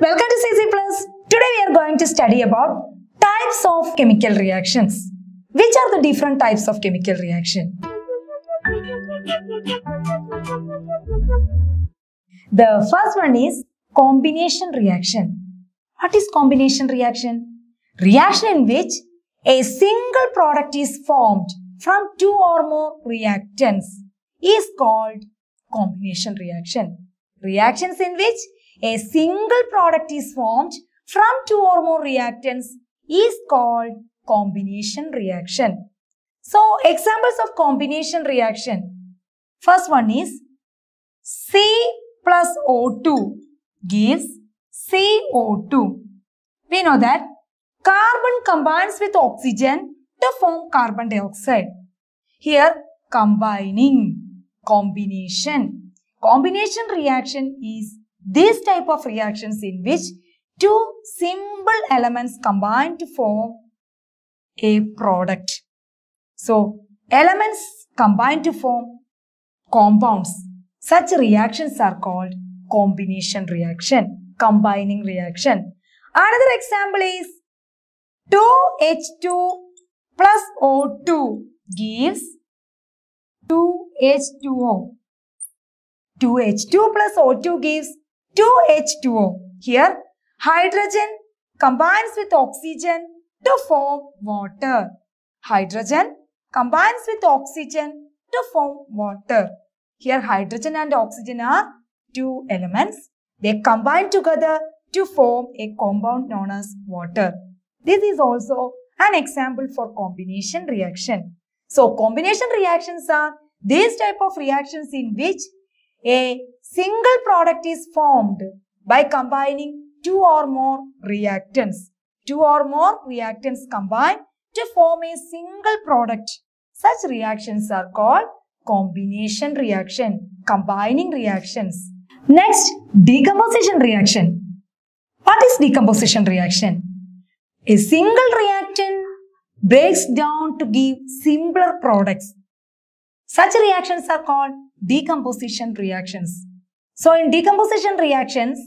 welcome to CC Plus. Today we are going to study about types of chemical reactions. Which are the different types of chemical reaction? The first one is combination reaction. What is combination reaction? Reaction in which a single product is formed from two or more reactants is called combination reaction. Reactions in which a single product is formed from two or more reactants is called combination reaction. So, examples of combination reaction. First one is C plus O2 gives CO2. We know that carbon combines with oxygen to form carbon dioxide. Here, combining, combination. Combination reaction is this type of reactions in which two simple elements combine to form a product. So, elements combine to form compounds. Such reactions are called combination reaction, combining reaction. Another example is 2H2 plus O2 gives 2H2O. 2H2 plus O2 gives 2H2O. Here, hydrogen combines with oxygen to form water. Hydrogen combines with oxygen to form water. Here, hydrogen and oxygen are two elements. They combine together to form a compound known as water. This is also an example for combination reaction. So, combination reactions are these type of reactions in which a single product is formed by combining two or more reactants. Two or more reactants combine to form a single product. Such reactions are called combination reaction, combining reactions. Next, decomposition reaction. What is decomposition reaction? A single reactant breaks down to give simpler products. Such reactions are called decomposition reactions. So in decomposition reactions,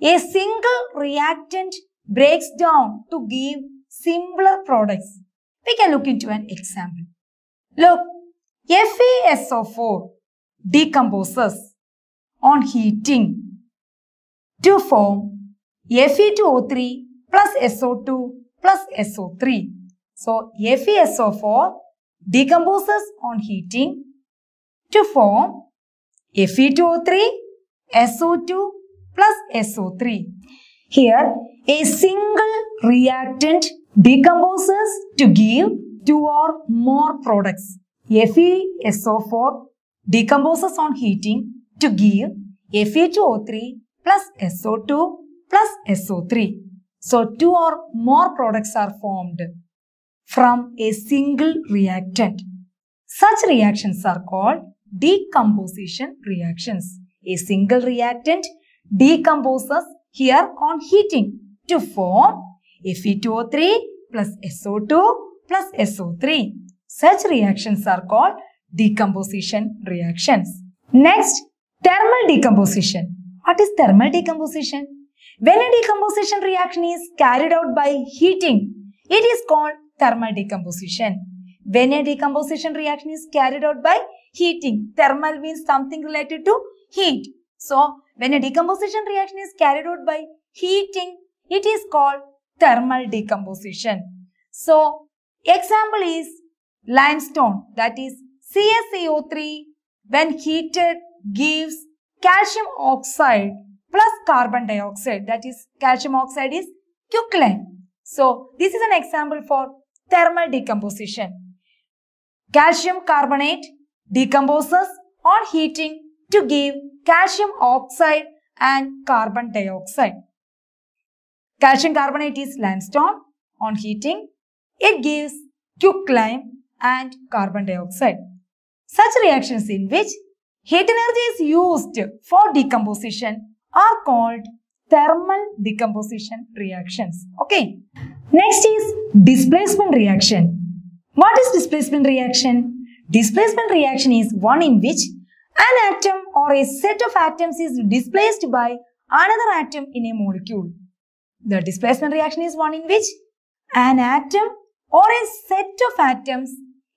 a single reactant breaks down to give simpler products. We can look into an example. Look, FeSO4 decomposes on heating to form Fe2O3 plus SO2 plus SO3. So FeSO4 decomposes on heating to form Fe2O3 SO2 plus SO3. Here, a single reactant decomposes to give two or more products. FeSO4 decomposes on heating to give Fe2O3 plus SO2 plus SO3. So, two or more products are formed from a single reactant. Such reactions are called decomposition reactions. A single reactant decomposes here on heating to form Fe2O3 plus SO2 plus SO3. Such reactions are called decomposition reactions. Next, thermal decomposition. What is thermal decomposition? When a decomposition reaction is carried out by heating, it is called thermal decomposition. When a decomposition reaction is carried out by heating, thermal means something related to heat. So, when a decomposition reaction is carried out by heating, it is called thermal decomposition. So, example is limestone that is CaCO3 when heated gives calcium oxide plus carbon dioxide that is calcium oxide is quicklime. So, this is an example for thermal decomposition. Calcium carbonate decomposes on heating to give calcium oxide and carbon dioxide. Calcium carbonate is limestone. On heating, it gives quicklime and carbon dioxide. Such reactions in which heat energy is used for decomposition are called thermal decomposition reactions. Okay. Next is displacement reaction. What is displacement reaction? Displacement reaction is one in which an atom or a set of atoms is displaced by another atom in a molecule. The displacement reaction is one in which an atom or a set of atoms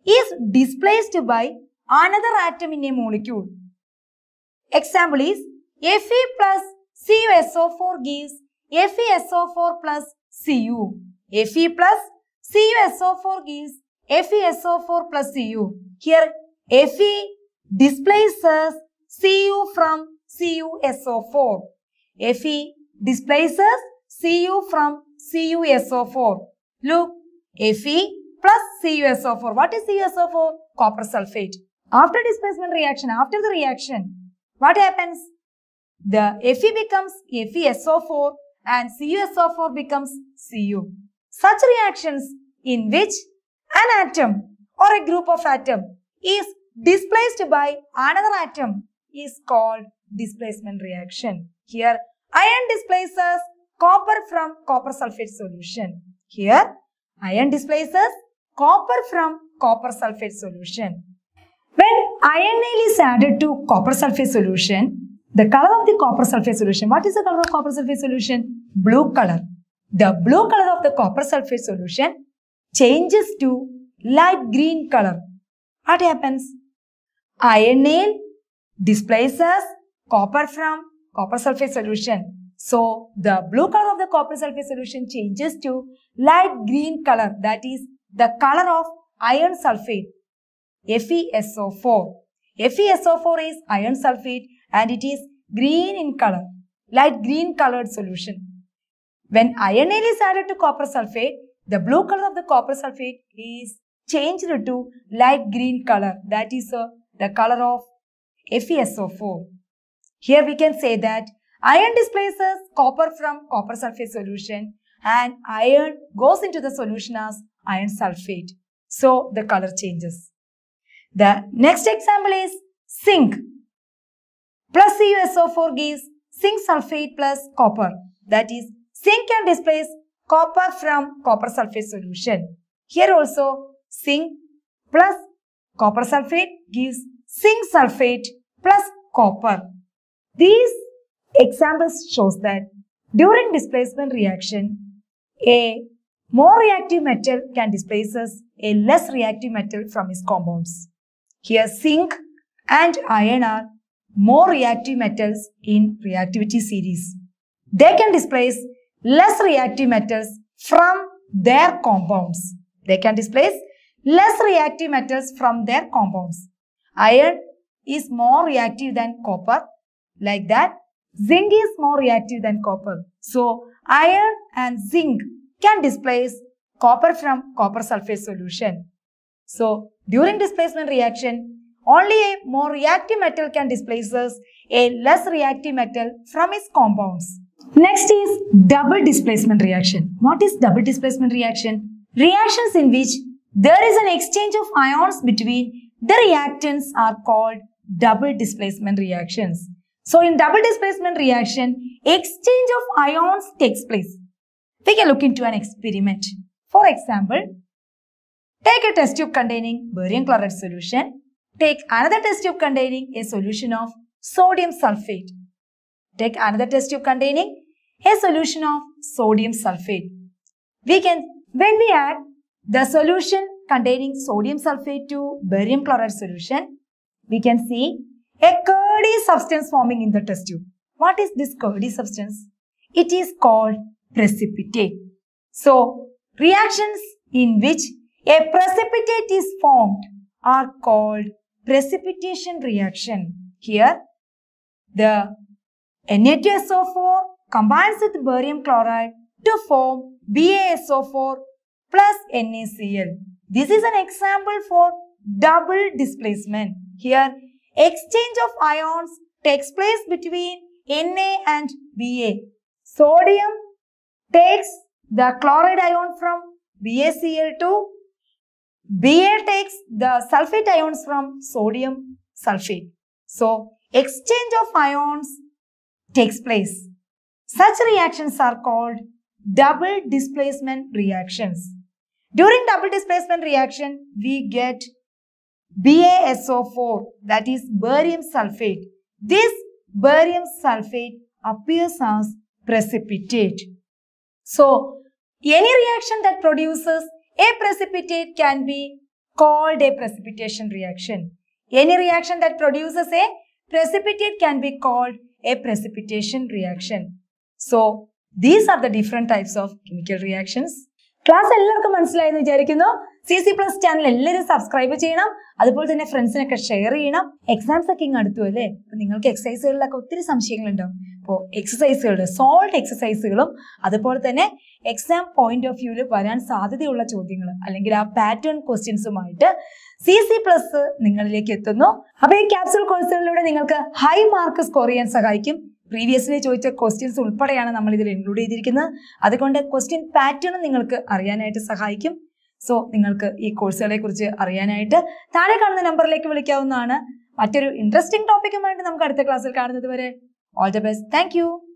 is displaced by another atom in a molecule. Example is Fe plus CuSO4 gives FeSO4 plus Cu. Fe plus CuSO4 gives FeSO4 plus Cu. Here Fe displaces Cu from CuSO4. Fe displaces Cu from CuSO4. Look, Fe plus CuSO4. What is CuSO4? Copper sulfate. After displacement reaction, after the reaction, what happens? The Fe becomes FeSO4 and CuSO4 becomes Cu. Such reactions in which an atom or a group of atom is displaced by another atom is called displacement reaction. Here, iron displaces copper from copper sulfate solution. Here, iron displaces copper from copper sulfate solution. When iron nail is added to copper sulfate solution, the color of the copper sulfate solution, what is the color of copper sulfate solution? Blue color. The blue color of the copper sulfate solution changes to light green color. What happens? Iron nail displaces copper from copper sulfate solution. So the blue color of the copper sulfate solution changes to light green color that is the color of iron sulfate FeSO4. FeSO4 is iron sulfate and it is green in color, light green colored solution. When iron nail is added to copper sulfate, the blue color of the copper sulfate is changed to light green color that is a uh, the color of FeSO4. Here we can say that iron displaces copper from copper sulfate solution and iron goes into the solution as iron sulfate. So the color changes. The next example is zinc. Plus CuSO4 gives zinc sulfate plus copper. That is, zinc can displace copper from copper sulfate solution. Here also, zinc plus Copper sulfate gives zinc sulfate plus copper. These examples shows that during displacement reaction, a more reactive metal can displaces a less reactive metal from its compounds. Here zinc and iron are more reactive metals in reactivity series. They can displace less reactive metals from their compounds. They can displace less reactive metals from their compounds. Iron is more reactive than copper. Like that, zinc is more reactive than copper. So, iron and zinc can displace copper from copper sulfate solution. So, during displacement reaction, only a more reactive metal can displaces a less reactive metal from its compounds. Next is double displacement reaction. What is double displacement reaction? Reactions in which there is an exchange of ions between the reactants are called double displacement reactions. So in double displacement reaction, exchange of ions takes place. We can look into an experiment. For example, take a test tube containing barium chloride solution. Take another test tube containing a solution of sodium sulfate. Take another test tube containing a solution of sodium sulfate. We can, when we add the solution containing sodium sulfate to barium chloride solution, we can see a curdy substance forming in the test tube. What is this curdy substance? It is called precipitate. So, reactions in which a precipitate is formed are called precipitation reaction. Here, the NaTSO4 combines with barium chloride to form BaSO4 plus NaCl. This is an example for double displacement. Here, exchange of ions takes place between Na and Ba. Sodium takes the chloride ion from BaCl2. Ba takes the sulfate ions from sodium sulfate. So, exchange of ions takes place. Such reactions are called double displacement reactions. During double displacement reaction, we get BaSO4, that is barium sulfate. This barium sulfate appears as precipitate. So, any reaction that produces a precipitate can be called a precipitation reaction. Any reaction that produces a precipitate can be called a precipitation reaction. So, these are the different types of chemical reactions. Class എല്ലാവർക്കും മനസ്സിലായെന്ന് വിചാരിക്കുന്നു C C plus channel എല്ലാവരും subscribe ചെയ്യണം അതുപോലെ തന്നെ ഫ്രണ്ട്സിനൊക്കെ share ചെയ്യണം exams ഒക്കെ ഇങ്ങ് അടുത്തു അല്ലേ നിങ്ങൾക്ക് എക്സസൈസുകളിലൊക്കെ ഒത്തിരി സംശയങ്ങളുണ്ടോ അപ്പോൾ എക്സസൈസുകളുടെ സോൾട്ട് എക്സസൈസുകളും അതുപോലെ തന്നെ എക്സാം പോയിന്റ് ഓഫ് വ്യൂവിൽ വരാൻ സാധ്യതയുള്ള ചോദ്യങ്ങൾ അല്ലെങ്കിൽ ആ പാറ്റേൺ ക്വസ്റ്റ്യൻസുമായിട്ട് സി സി പ്ലസ് നിങ്ങളിലേക്ക് എത്തുന്നു അപ്പോൾ ഈ ക്യാപ്സുൾ കോഴ്സുകളിലൂടെ നിങ്ങൾക്ക് ഹൈ മാർക്ക് സ്കോർ ചെയ്യാൻ സഹായിക്കും പ്രീവിയസ്ലി ചോദിച്ച ക്വസ്റ്റ്യൻസ് ഉൾപ്പെടെയാണ് നമ്മൾ ഇതിൽ ഇൻക്ലൂഡ് ചെയ്തിരിക്കുന്നത് അതുകൊണ്ട് ക്വസ്റ്റ്യൻ പാറ്റേൺ നിങ്ങൾക്ക് അറിയാനായിട്ട് സഹായിക്കും സോ നിങ്ങൾക്ക് ഈ കോഴ്സുകളെ കുറിച്ച് അറിയാനായിട്ട് താഴെ കാണുന്ന നമ്പറിലേക്ക് വിളിക്കാവുന്നതാണ് മറ്റൊരു ഇൻട്രസ്റ്റിംഗ് ടോപ്പിക്കുമായിട്ട് നമുക്ക് അടുത്ത ക്ലാസ്സിൽ കാണുന്നത് വരെ ഓൾ ദ ബെസ്റ്റ് താങ്ക്